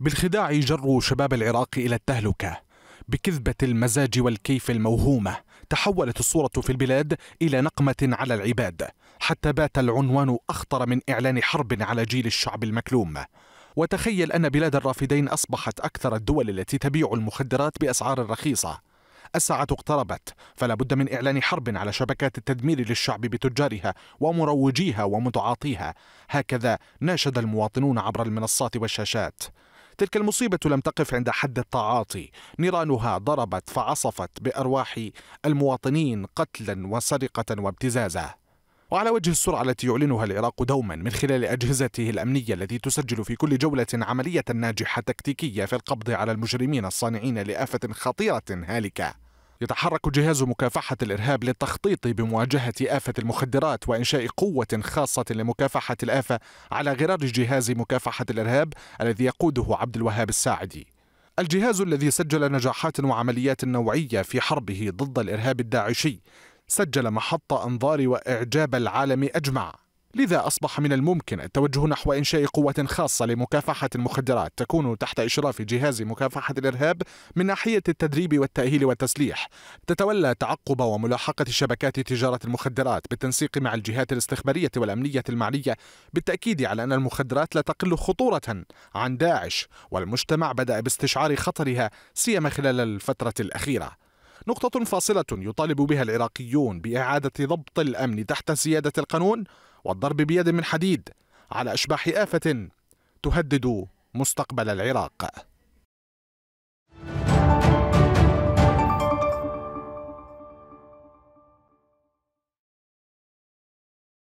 بالخداع جروا شباب العراق إلى التهلكة بكذبة المزاج والكيف الموهومة تحولت الصورة في البلاد إلى نقمة على العباد حتى بات العنوان أخطر من إعلان حرب على جيل الشعب المكلوم وتخيل أن بلاد الرافدين أصبحت أكثر الدول التي تبيع المخدرات بأسعار رخيصة الساعة اقتربت فلا بد من إعلان حرب على شبكات التدمير للشعب بتجارها ومروجيها ومتعاطيها هكذا ناشد المواطنون عبر المنصات والشاشات تلك المصيبة لم تقف عند حد التعاطي نيرانها ضربت فعصفت بأرواح المواطنين قتلا وسرقة وابتزازا وعلى وجه السرعة التي يعلنها العراق دوما من خلال أجهزته الأمنية التي تسجل في كل جولة عملية ناجحة تكتيكية في القبض على المجرمين الصانعين لآفة خطيرة هالكة يتحرك جهاز مكافحة الإرهاب للتخطيط بمواجهة آفة المخدرات وإنشاء قوة خاصة لمكافحة الآفة على غرار جهاز مكافحة الإرهاب الذي يقوده عبد الوهاب الساعدي. الجهاز الذي سجل نجاحات وعمليات نوعية في حربه ضد الإرهاب الداعشي سجل محط أنظار وإعجاب العالم أجمع لذا أصبح من الممكن التوجه نحو إنشاء قوة خاصة لمكافحة المخدرات تكون تحت إشراف جهاز مكافحة الإرهاب من ناحية التدريب والتأهيل والتسليح تتولى تعقب وملاحقة شبكات تجارة المخدرات بالتنسيق مع الجهات الاستخبارية والأمنية المعنية بالتأكيد على أن المخدرات لا تقل خطورة عن داعش والمجتمع بدأ باستشعار خطرها سيما خلال الفترة الأخيرة نقطة فاصلة يطالب بها العراقيون بإعادة ضبط الأمن تحت سيادة القانون والضرب بيد من حديد على أشباح آفة تهدد مستقبل العراق